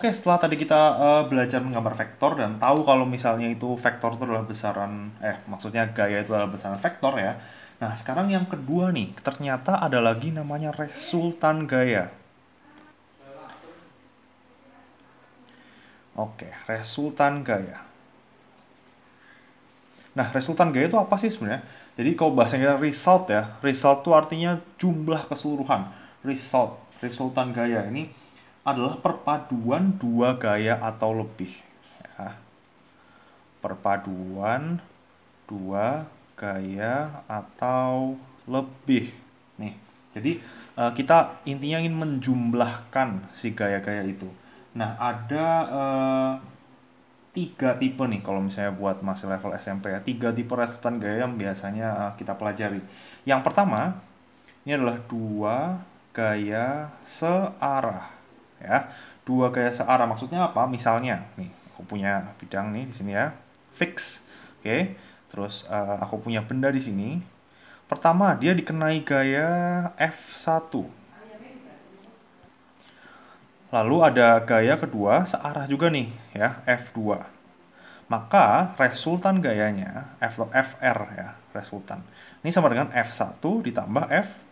Oke, setelah tadi kita uh, belajar menggambar vektor dan tahu kalau misalnya itu vektor itu adalah besaran, eh maksudnya gaya itu adalah besaran vektor ya. Nah, sekarang yang kedua nih, ternyata ada lagi namanya resultan gaya. Oke, resultan gaya. Nah, resultan gaya itu apa sih sebenarnya? Jadi kalau bahasanya result ya, result itu artinya jumlah keseluruhan. Result, resultan gaya ini adalah perpaduan dua gaya atau lebih. Ya. Perpaduan dua gaya atau lebih. Nih, jadi uh, kita intinya ingin menjumlahkan si gaya-gaya itu. Nah, ada uh, tiga tipe nih kalau misalnya buat masih level SMP ya tiga tipe resultan gaya yang biasanya uh, kita pelajari yang pertama ini adalah dua gaya searah ya dua gaya searah maksudnya apa misalnya nih aku punya bidang nih di sini ya fix oke okay. terus uh, aku punya benda di sini pertama dia dikenai gaya f1 lalu ada gaya kedua searah juga nih ya f2 maka resultan gayanya f fr ya resultan ini sama dengan f1 ditambah f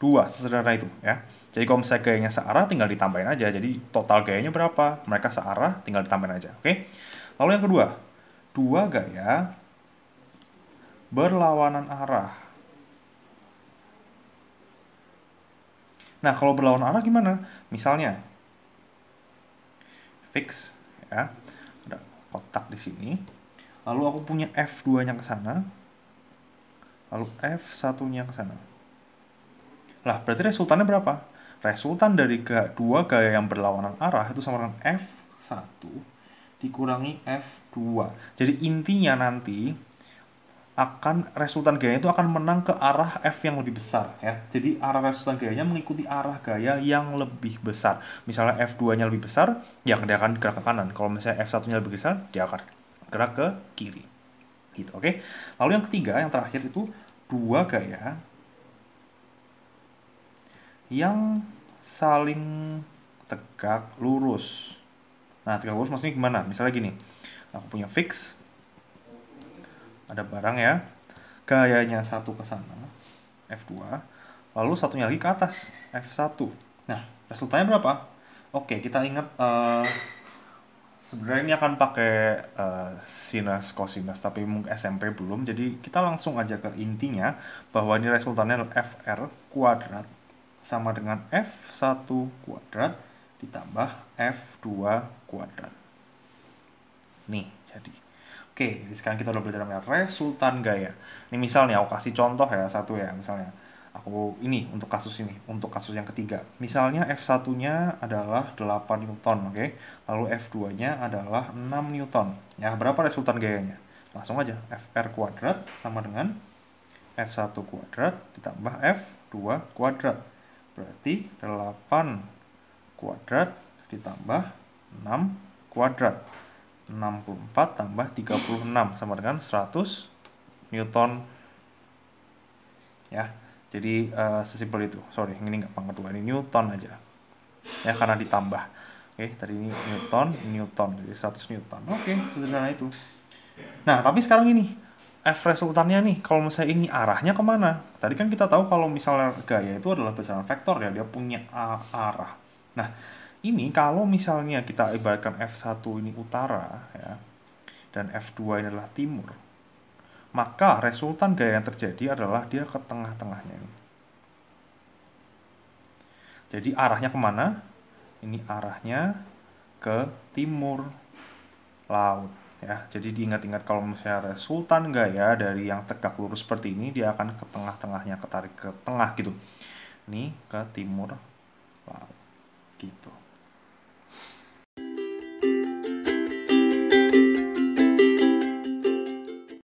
dua sesederhana itu ya. Jadi kalau misalnya gayanya searah tinggal ditambahin aja. Jadi total gayanya berapa? Mereka searah tinggal ditambahin aja. Oke. Lalu yang kedua, dua gaya berlawanan arah. Nah, kalau berlawanan arah gimana? Misalnya fix ya. Ada kotak di sini. Lalu aku punya F2-nya ke sana. Lalu F1-nya ke sana. Lah, berarti resultannya berapa? Resultan dari kedua dua gaya yang berlawanan arah itu sama dengan F1 dikurangi F2. Jadi intinya nanti akan resultan gaya itu akan menang ke arah F yang lebih besar ya. Jadi arah resultan gayanya mengikuti arah gaya yang lebih besar. Misalnya F2-nya lebih besar, ya dia akan gerak ke kanan. Kalau misalnya F1-nya lebih besar, dia akan gerak ke kiri. Gitu, oke. Okay? Lalu yang ketiga, yang terakhir itu dua gaya yang saling tegak lurus. Nah, tegak lurus maksudnya gimana? Misalnya gini, aku punya fix, ada barang ya, gayanya satu ke sana, F2, lalu satunya lagi ke atas, F1. Nah, resultanya berapa? Oke, kita ingat uh, sebenarnya ini akan pakai uh, eh, sinus kosinus, tapi SMP belum, jadi kita langsung aja ke intinya bahwa ini resultannya FR kuadrat sama dengan F1 kuadrat ditambah F2 kuadrat. Nih, jadi. Oke, jadi sekarang kita udah belajar namanya resultan gaya. Ini misalnya aku kasih contoh ya, satu ya misalnya. Aku ini untuk kasus ini, untuk kasus yang ketiga. Misalnya F1-nya adalah 8 Newton, oke. Lalu F2-nya adalah 6 Newton. Ya, berapa resultan gayanya? Langsung aja, FR kuadrat sama dengan F1 kuadrat ditambah F2 kuadrat. Berarti 8 kuadrat ditambah 6 kuadrat. 64 tambah 36 sama dengan 100 Newton. Ya, jadi uh, sesimpel itu. Sorry, ini nggak pangkat ini Newton aja. Ya, karena ditambah. Oke, tadi ini Newton, Newton, jadi 100 Newton. Oke, sederhana itu. Nah, tapi sekarang ini F resultannya nih, kalau misalnya ini arahnya kemana? Tadi kan kita tahu kalau misalnya gaya itu adalah besaran vektor ya, dia punya arah. Nah, ini kalau misalnya kita ibaratkan F1 ini utara ya, dan F2 ini adalah timur, maka resultan gaya yang terjadi adalah dia ke tengah-tengahnya ini. Jadi arahnya kemana? Ini arahnya ke timur laut ya jadi diingat-ingat kalau misalnya sultan gaya dari yang tegak lurus seperti ini dia akan ke tengah-tengahnya ketarik ke tengah gitu ini ke timur laut gitu